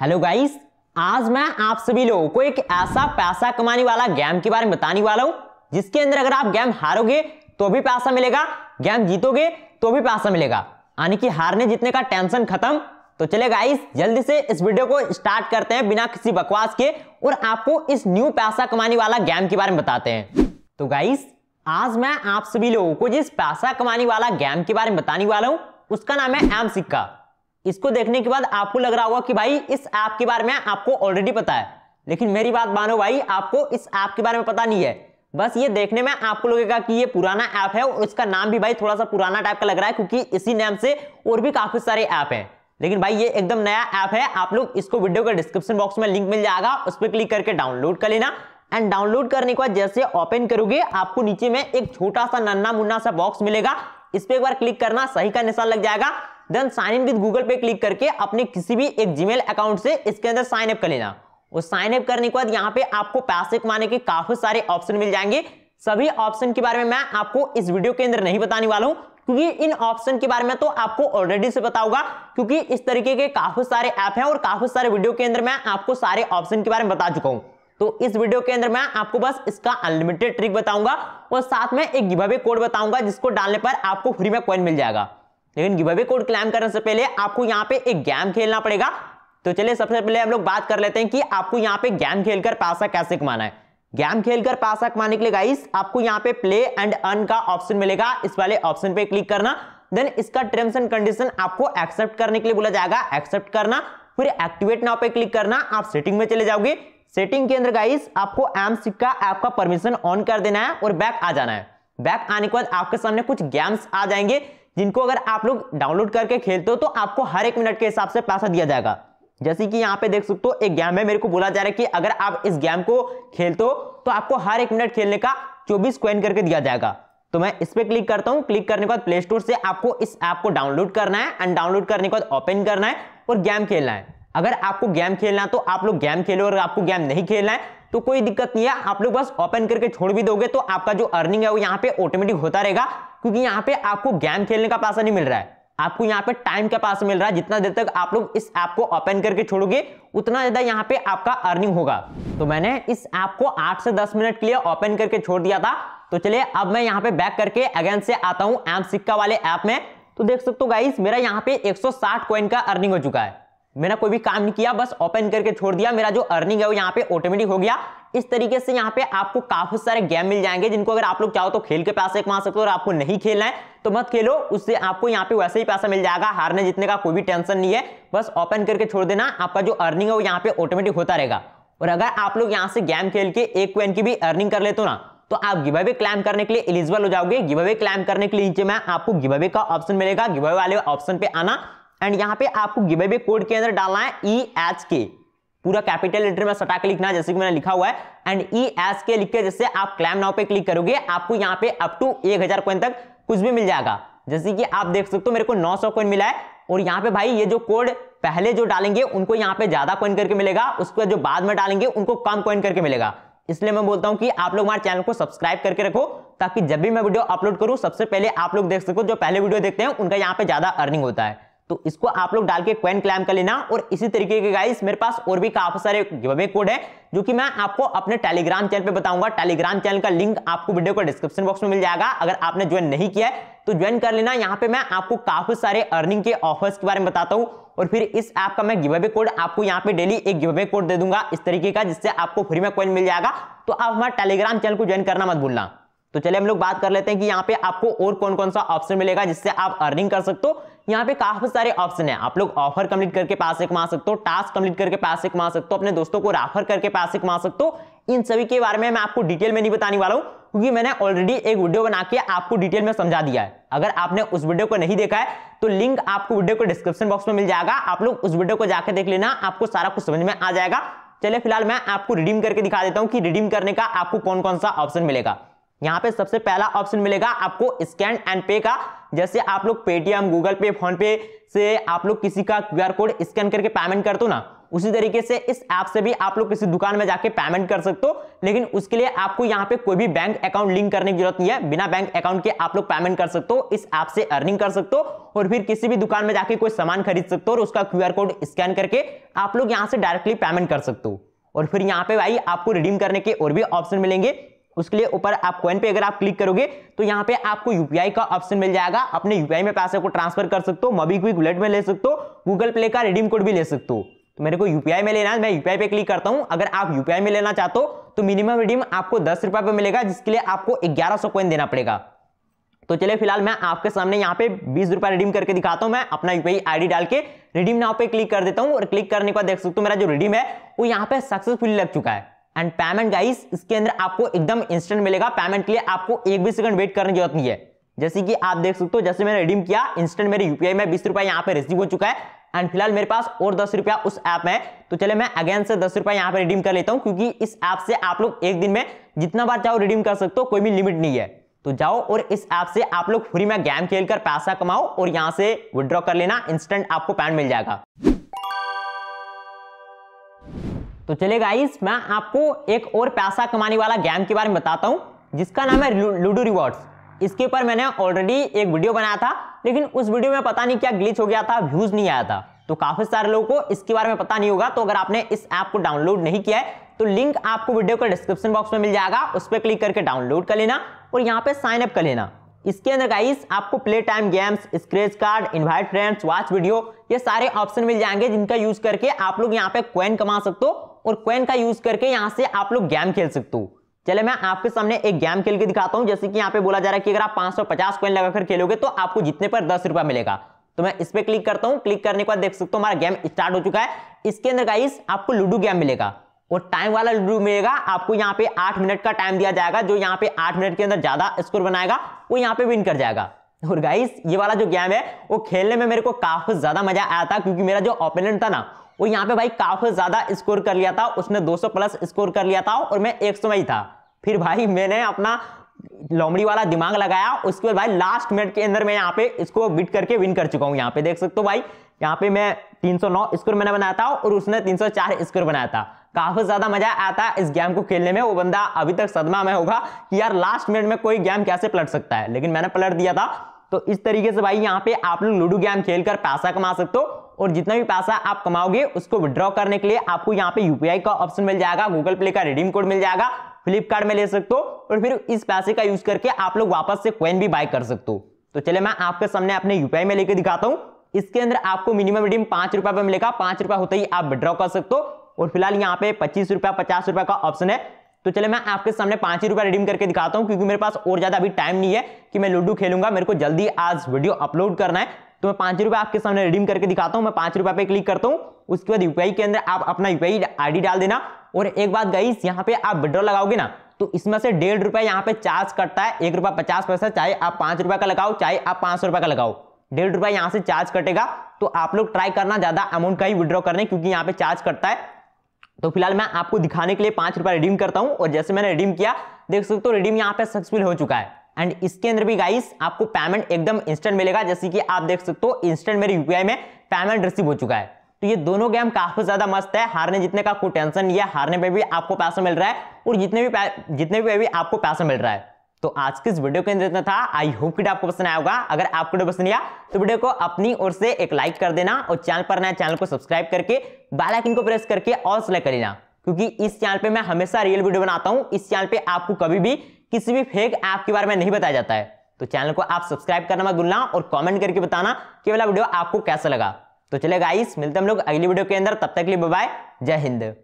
hello guys आज मैं आप सभी लोगों को एक ऐसा पैसा कमाने वाला गेम के बारे में बताने वाला हूं जिसके अंदर अगर आप गेम हारोगे तो भी पैसा मिलेगा गेम जीतोगे तो भी पैसा मिलेगा यानी कि हारने जीतने का टेंशन खत्म तो चले गाइस जल्दी से इस वीडियो को स्टार्ट करते हैं बिना किसी बकवास के और आपको इस न्यू पैसा कमाने वाला गेम के बारे में बताते हैं तो गाइस आज मैं आप सभी लोगों को जिस पैसा कमाने वाला गेम के बारे में बताने वाला हूँ उसका नाम है एम सिक्का इसको देखने के बाद आपको लग रहा होगा कि भाई इस ऐप के बारे में आपको ऑलरेडी पता है लेकिन मेरी बात मानो भाई आपको इस ऐप के बारे में पता नहीं है बस ये देखने में आपको लगेगा कि ये पुराना ऐप है और इसका नाम भी भाई थोड़ा सा पुराना टाइप का लग रहा है क्योंकि इसी नाम से और भी काफी सारे ऐप हैं लेकिन भाई ये एकदम नया ऐप है आप लोग इसको वीडियो के डिस्क्रिप्शन बॉक्स में लिंक मिल जाएगा उस पर क्लिक करके डाउनलोड कर लेना एंड डाउनलोड करने के बाद जैसे ओपन करोगे आपको नीचे में एक छोटा सा नन्ना मुन्ना सा बॉक्स मिलेगा इस पर एक बार क्लिक करना सही का निशान लग जाएगा then sign in with Google पे क्लिक करके अपने किसी भी एक जीमेल अकाउंट से इसके अंदर साइन अप कर लेना और साइन अप करने के बाद यहाँ पे आपको पैसे कमाने के काफी सारे ऑप्शन मिल जाएंगे सभी ऑप्शन के बारे में मैं आपको इस वीडियो के अंदर नहीं बताने वाला हूँ क्योंकि इन ऑप्शन के बारे में तो आपको ऑलरेडी से बताऊंगा क्योंकि इस तरीके के काफी सारे ऐप हैं और काफी सारे वीडियो के अंदर मैं आपको सारे ऑप्शन के बारे में बता चुका हूं तो इस वीडियो के अंदर मैं आपको बस इसका अनलिमिटेड ट्रिक बताऊंगा और साथ में एक गिव कोड बताऊंगा जिसको डालने पर आपको फ्री में कॉइन मिल जाएगा लेकिन गिव अवे कोड क्लेम करने से पहले आपको यहाँ पे एक गेम खेलना पड़ेगा तो चलिए सबसे पहले हम लोग बात कर लेते हैं कि आपको यहाँ पे गेम खेलकर पैसा कैसे कमाना है गेम खेलकर पैसा कमाने के लिए गाइस आपको यहाँ पे प्ले एंड अर्न का ऑप्शन मिलेगा इस वाले ऑप्शन पे क्लिक करना देन इसका टर्म्स एंड कंडीशन आपको एक्सेप्ट करने के लिए बोला जाएगा एक्सेप्ट करना फिर एक्टिवेट नाउ पे क्लिक करना आप सेटिंग में चले जाओगे सेटिंग के अंदर गाइस आपको एम सिक्का ऐप का परमिशन ऑन कर देना है और बैक आ जाना है बैक आने के बाद आपके सामने कुछ गेम्स आ जाएंगे जिनको अगर आप लोग डाउनलोड करके खेलते हो तो आपको हर एक मिनट के हिसाब से पैसा दिया जाएगा जैसे कि यहाँ पे देख सकते हो एक गेम है मेरे को बोला जा रहा है कि अगर आप इस गेम को खेलते हो तो आपको हर एक मिनट खेलने का चौबीस क्वेन करके दिया जाएगा तो मैं इस पर क्लिक करता हूँ क्लिक करने के बाद प्ले स्टोर से आपको इस ऐप को डाउनलोड करना है एंड डाउनलोड करने के बाद ओपन करना है और गेम खेलना है अगर आपको गेम खेलना है तो आप लोग गेम खेलो और आपको गेम नहीं खेलना है तो कोई दिक्कत नहीं है आप लोग बस ओपन करके छोड़ भी दोगे तो आपका जो अर्निंग है वो यहाँ पे ऑटोमेटिक होता रहेगा क्योंकि यहाँ पे आपको गेम खेलने का पैसा नहीं मिल रहा है आपको यहाँ पे टाइम का पास मिल रहा है जितना देर तक आप लोग इस ऐप को ओपन करके छोड़ोगे उतना ज्यादा यहाँ पे आपका अर्निंग होगा तो मैंने इस ऐप को 8 से 10 मिनट के लिए ओपन करके छोड़ दिया था तो चलिए अब मैं यहाँ पे बैक करके अगेन से आता हूँ एम सिक्का वाले ऐप में तो देख सकते हो गाइस मेरा यहाँ पे एक कॉइन का अर्निंग हो चुका है मैंने कोई भी काम नहीं किया बस ओपन करके छोड़ दिया मेरा जो अर्निंग है वो यहाँ पे ऑटोमेटिक हो गया इस तरीके से यहाँ पे आपको काफी सारे गेम मिल जाएंगे जिनको अगर आप लोग चाहो तो खेल के पैसे कमा सकते हो और आपको नहीं खेलना है तो मत खेलो उससे आपको यहाँ पे वैसे ही पैसा मिल जाएगा हारने जीतने का कोई भी टेंशन नहीं है बस ओपन करके छोड़ देना आपका जो अर्निंग है वो यहाँ पे ऑटोमेटिक होता रहेगा और अगर आप लोग यहाँ से गेम खेल के एक क्वेन की भी अर्निंग कर लेते हो ना तो आप गिव क्लाइम करने के लिए एलिजिबल हो जाओगे गिव क्लाइम करने के लिए नीचे में आपको गिव का ऑप्शन मिलेगा गिव वाले ऑप्शन पे आना एंड यहाँ पे आपको गिवेबे कोड के अंदर डालना है ई एच के पूरा कैपिटल लेटर में सटा के लिखना है जैसे कि मैंने लिखा हुआ है एंड ई एच के लिख के जैसे आप क्लैम नाव पे क्लिक करोगे आपको यहाँ पे अप टू एक हजार कोइन तक कुछ भी मिल जाएगा जैसे कि आप देख सकते हो मेरे को 900 कोइन मिला है और यहाँ पे भाई ये जो कोड पहले जो डालेंगे उनको यहाँ पे ज्यादा कॉइन करके मिलेगा उसके बाद जो बाद में डालेंगे उनको कम कॉइन करके मिलेगा इसलिए मैं बोलता हूँ कि आप लोग हमारे चैनल को सब्सक्राइब करके रखो ताकि जब भी मैं वीडियो अपलोड करूँ सबसे पहले आप लोग देख सको जो पहले वीडियो देखते हैं उनका यहाँ पे ज्यादा अर्निंग होता है तो इसको आप लोग डाल के क्वेन क्लाइम कर लेना और इसी तरीके के गाइस मेरे पास और भी काफी सारे गिवे कोड है जो कि मैं आपको अपने टेलीग्राम चैनल पे बताऊंगा टेलीग्राम चैनल का लिंक आपको वीडियो का डिस्क्रिप्शन बॉक्स में मिल जाएगा अगर आपने ज्वाइन नहीं किया है तो ज्वाइन कर लेना यहाँ पे मैं आपको काफी सारे अर्निंग के ऑफर्स के बारे में बताता हूँ और फिर इस ऐप का मैं गिवे कोड आपको यहाँ पे डेली एक गिवे कोड दे दूंगा इस तरीके का जिससे आपको फ्री में कॉइन मिल जाएगा तो आप हमारे टेलीग्राम चैनल को ज्वाइन करना मत भूलना तो चलिए हम लोग बात कर लेते हैं कि यहाँ पे आपको और कौन कौन सा ऑप्शन मिलेगा जिससे आप अर्निंग कर सकते हो यहाँ पे काफी सारे ऑप्शन है आप लोग ऑफर कंप्लीट करके पैसे कमा सकते हो टास्क कंप्लीट करके पैसे कमा सकते हो अपने दोस्तों को रेफर करके पैसे कमा सकते हो इन सभी के बारे में मैं आपको डिटेल में नहीं बताने वाला हूँ क्योंकि मैंने ऑलरेडी एक वीडियो बना के आपको डिटेल में समझा दिया है अगर आपने उस वीडियो को नहीं देखा है तो लिंक आपको वीडियो को डिस्क्रिप्शन बॉक्स में मिल जाएगा आप लोग उस वीडियो को जाकर देख लेना आपको सारा कुछ समझ में आ जाएगा चले फिलहाल मैं आपको रिडीम करके दिखा देता हूँ कि रिडीम करने का आपको कौन कौन सा ऑप्शन मिलेगा यहाँ पे सबसे पहला ऑप्शन मिलेगा आपको स्कैन एंड पे का जैसे आप लोग पेटीएम गूगल पे फोन पे से आप लोग किसी का क्यू कोड स्कैन करके पेमेंट कर दो ना उसी तरीके से इस ऐप से भी आप लोग किसी दुकान में जाके पेमेंट कर सकते हो लेकिन उसके लिए आपको यहाँ पे कोई भी बैंक अकाउंट लिंक करने की जरूरत नहीं है बिना बैंक अकाउंट के आप लोग पेमेंट कर सकते हो इस ऐप से अर्निंग कर सकते हो और फिर किसी भी दुकान में जाके कोई सामान खरीद सकते हो और उसका क्यू कोड स्कैन करके आप लोग यहाँ से डायरेक्टली पेमेंट कर सकते हो और फिर यहाँ पे भाई आपको रिडीम करने के और भी ऑप्शन मिलेंगे उसके लिए ऊपर आप कॉइन पे अगर आप क्लिक करोगे तो यहाँ पे आपको यूपीआई का ऑप्शन मिल जाएगा अपने यूपीआई में पैसे को ट्रांसफर कर सकते हो मोबी क्विक वॉलेट में ले सकते हो गूगल प्ले का रिडीम कोड भी ले सकते हो तो मेरे को यूपीआई में लेना है मैं यूपीआई पे क्लिक करता हूँ अगर आप यूपीआई में लेना चाहते हो तो मिनिमम रिडीम आपको दस रुपये पे मिलेगा जिसके लिए आपको ग्यारह सौ देना पड़ेगा तो चलिए फिलहाल मैं आपके सामने यहाँ पे बीस रुपया रिडीम करके दिखाता हूँ मैं अपना यूपीआई आईडी डाल के रिडीम नाव पे क्लिक कर देता हूँ और क्लिक करने के बाद देख सकते हो मेरा जो रिडीम है वो यहाँ पे सक्सेसफुली लग चुका है एंड पेमेंट गाइस इसके अंदर आपको एकदम इंस्टेंट मिलेगा पेमेंट के लिए आपको एक भी सेकंड वेट करने की जरूरत नहीं है जैसे कि आप देख सकते हो जैसे मैंने रिडीम किया इंस्टेंट मेरे यूपीआई में बीस रुपया यहाँ पे रिसीव हो चुका है एंड फिलहाल मेरे पास और दस रुपया उस ऐप में तो चले मैं अगेन से दस रुपया यहाँ पे रिडीम कर लेता हूँ क्योंकि इस ऐप से आप लोग एक दिन में जितना बार चाहो रिडीम कर सकते हो कोई भी लिमिट नहीं है तो जाओ और इस ऐप से आप लोग फ्री में गेम खेलकर पैसा कमाओ और यहाँ से विड्रॉ कर लेना इंस्टेंट आपको पैन मिल जाएगा तो चलिए गाइस मैं आपको एक और पैसा कमाने वाला गेम के बारे में बताता हूँ जिसका नाम है लूडो रिवॉर्ड्स इसके ऊपर मैंने ऑलरेडी एक वीडियो बनाया था लेकिन उस वीडियो में पता नहीं क्या ग्लिच हो गया था व्यूज नहीं आया था तो काफी सारे लोगों को इसके बारे में पता नहीं होगा तो अगर आपने इस ऐप को डाउनलोड नहीं किया है तो लिंक आपको वीडियो का डिस्क्रिप्शन बॉक्स में मिल जाएगा उस पर क्लिक करके डाउनलोड कर लेना और यहाँ पे साइन अप कर लेना इसके अंदर गाइस आपको play time games scratch card invite friends watch video ये सारे ऑप्शन मिल जाएंगे जिनका यूज करके आप लोग यहाँ पे क्वेन कमा सकते हो और क्वेन का यूज करके यहाँ से आप लोग गेम खेल सकते हो चले मैं आपके सामने एक गेम खेल के दिखाता हूँ जैसे कि यहाँ पे बोला जा रहा है कि अगर आप पचास क्वेन लगाकर खेलोगे तो आपको जितने पर दस रुपया मिलेगा तो मैं इस पर क्लिक करता हूँ क्लिक करने के बाद देख सकते हो हमारा गेम स्टार्ट हो चुका है इसके अंदर गाइस आपको लूडो गेम मिलेगा और टाइम वाला लूडो मिलेगा आपको यहाँ पे आठ मिनट का टाइम दिया जाएगा जो यहाँ पे आठ मिनट के अंदर ज्यादा स्कोर बनाएगा वो यहाँ पे विन कर जाएगा और गाइस ये वाला जो गेम है वो खेलने में मेरे को काफी ज्यादा मजा आया था क्योंकि मेरा जो ओपोनेंट था ना वो यहाँ पे भाई काफी ज्यादा स्कोर कर लिया था उसने 200 प्लस स्कोर कर लिया था और मैं एक में ही था फिर भाई मैंने अपना लोमड़ी वाला दिमाग लगाया उसके बाद भाई लास्ट मिनट के अंदर मैं यहाँ पे इसको बिट करके विन कर चुका हूँ यहाँ पे देख सकते हो भाई यहाँ पे मैं 309 स्कोर मैंने बनाया था और उसने 304 स्कोर बनाया था काफी ज्यादा मजा आता है इस गेम को खेलने में वो बंदा अभी तक सदमा में होगा कि यार लास्ट मिनट में कोई गेम कैसे पलट सकता है लेकिन मैंने पलट दिया था तो इस तरीके से भाई यहाँ पे आप लोग लूडो गेम खेलकर पैसा कमा सकते हो और जितना भी पैसा आप कमाओगे उसको विड्रॉ करने के लिए आपको यहाँ पे यूपीआई का ऑप्शन मिल जाएगा गूगल प्ले का रिडीम कोड मिल जाएगा फ्लिपकार्ट में ले सकते हो और फिर इस पैसे का यूज करके आप लोग वापस से क्वेन भी बाय कर सकते हो तो चले मैं आपके सामने अपने यूपीआई में लेकर दिखाता हूँ इसके अंदर आपको मिनिमम रिडीम पांच रुपए पर मिलेगा पांच रुपए होते ही आप विड्रॉ कर सकते हो और फिलहाल यहाँ पे पच्चीस रुपया पचास रुपया का ऑप्शन है तो चले मैं आपके सामने पाँच ही रुपया रिडीम करके दिखाता हूँ क्योंकि मेरे पास और ज़्यादा अभी टाइम नहीं है कि मैं लूडो खेलूंगा मेरे को जल्दी आज वीडियो अपलोड करना है तो मैं पाँच रुपया आपके सामने रिडीम करके दिखाता हूँ मैं पाँच रुपया पे क्लिक करता हूँ उसके बाद यूपीआई के अंदर आप अपना यूपीआई आईडी डाल देना और एक बात गई यहाँ पे आप विड्रॉ लगाओगे ना तो इसमें से डेढ़ रुपया यहाँ पे चार्ज कटता है एक रुपया पचास पैसा चाहे आप पाँच रुपया का लगाओ चाहे आप पाँच सौ रुपया का लगाओ डेढ़ रुपया यहाँ से चार्ज कटेगा तो आप लोग ट्राई करना ज़्यादा अमाउंट का ही विड्रॉ करने क्योंकि यहाँ पे चार्ज कटता है तो फिलहाल मैं आपको दिखाने के लिए पांच रुपया रिडीम करता हूं और जैसे मैंने रिडीम किया देख सकते हो रिडीम यहाँ पे सक्सेसफुल हो चुका है एंड इसके अंदर भी गाइस आपको पेमेंट एकदम इंस्टेंट मिलेगा जैसे कि आप देख सकते हो इंस्टेंट मेरे यूपीआई में पेमेंट रिसीव हो चुका है तो ये दोनों गेम काफी ज्यादा मस्त है हारने जितने का कोई टेंशन नहीं है हारने पर भी आपको पैसा मिल रहा है और जितने भी जितने भी आपको पैसा मिल रहा है तो आज के इस वीडियो के अंदर इतना था आई होप कि आपको पसंद आया होगा अगर आपको वीडियो पसंद आया तो वीडियो को अपनी ओर से एक लाइक कर देना और चैनल पर नया चैनल को सब्सक्राइब करके बेल आइकन को प्रेस करके और सेलेक्ट कर लेना क्योंकि इस चैनल पे मैं हमेशा रियल वीडियो बनाता हूँ इस चैनल पे आपको कभी भी किसी भी फेक ऐप के बारे में नहीं बताया जाता है तो चैनल को आप सब्सक्राइब करना मत भूलना और कॉमेंट करके बताना कि वाला वीडियो आपको कैसा लगा तो चले गाइस मिलते हम लोग अगली वीडियो के अंदर तब तक के लिए बाय जय हिंद